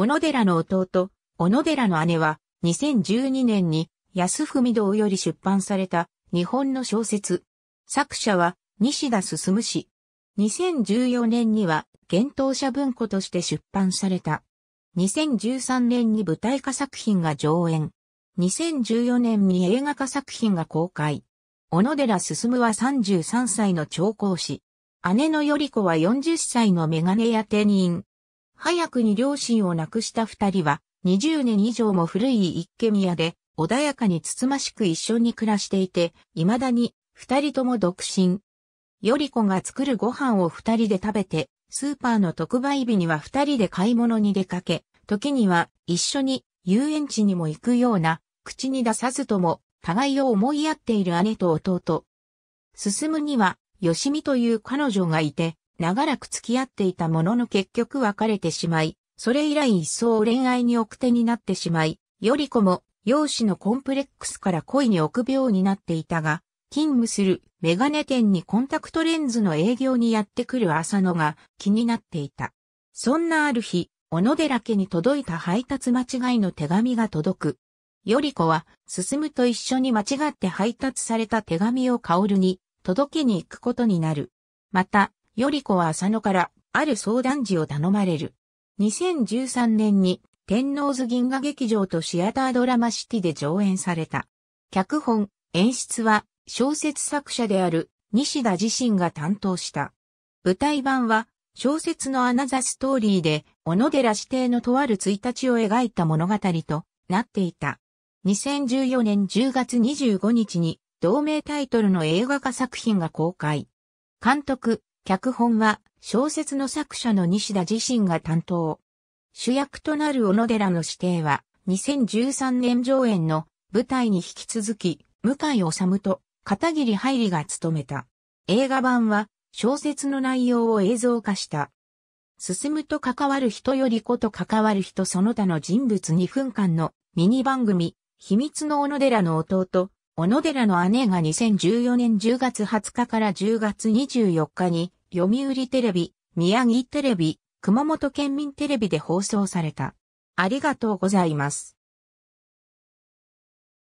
小野寺の弟、小野寺の姉は、2012年に安文堂より出版された日本の小説。作者は西田進氏。2014年には、幻冬者文庫として出版された。2013年に舞台化作品が上演。2014年に映画化作品が公開。小野寺進は33歳の調香師。姉の頼子は40歳のメガネ屋手人。早くに両親を亡くした二人は、20年以上も古い一軒家で、穏やかにつつましく一緒に暮らしていて、未だに、二人とも独身。より子が作るご飯を二人で食べて、スーパーの特売日には二人で買い物に出かけ、時には一緒に遊園地にも行くような、口に出さずとも、互いを思い合っている姉と弟。進むには、よしみという彼女がいて、長らく付き合っていたものの結局別れてしまい、それ以来一層恋愛に奥手になってしまい、より子も容姿のコンプレックスから恋に臆病になっていたが、勤務するメガネ店にコンタクトレンズの営業にやってくる浅野が気になっていた。そんなある日、小野寺家に届いた配達間違いの手紙が届く。より子は、進むと一緒に間違って配達された手紙を薫に届けに行くことになる。また、より子は浅野から、ある相談時を頼まれる。2013年に、天王洲銀河劇場とシアタードラマシティで上演された。脚本、演出は、小説作者である、西田自身が担当した。舞台版は、小説のアナザストーリーで、小野寺指定のとある一日を描いた物語となっていた。2014年10月25日に同名タイトルの映画化作品が公開。監督、脚本は小説の作者の西田自身が担当。主役となる小野寺の指定は2013年上演の舞台に引き続き向井治と片桐入りが務めた。映画版は小説の内容を映像化した。進むと関わる人よりこと関わる人その他の人物2分間のミニ番組、秘密の小野寺の弟、小野寺の姉が2014年10月20日から10月24日に読売テレビ、宮城テレビ、熊本県民テレビで放送された。ありがとうございます。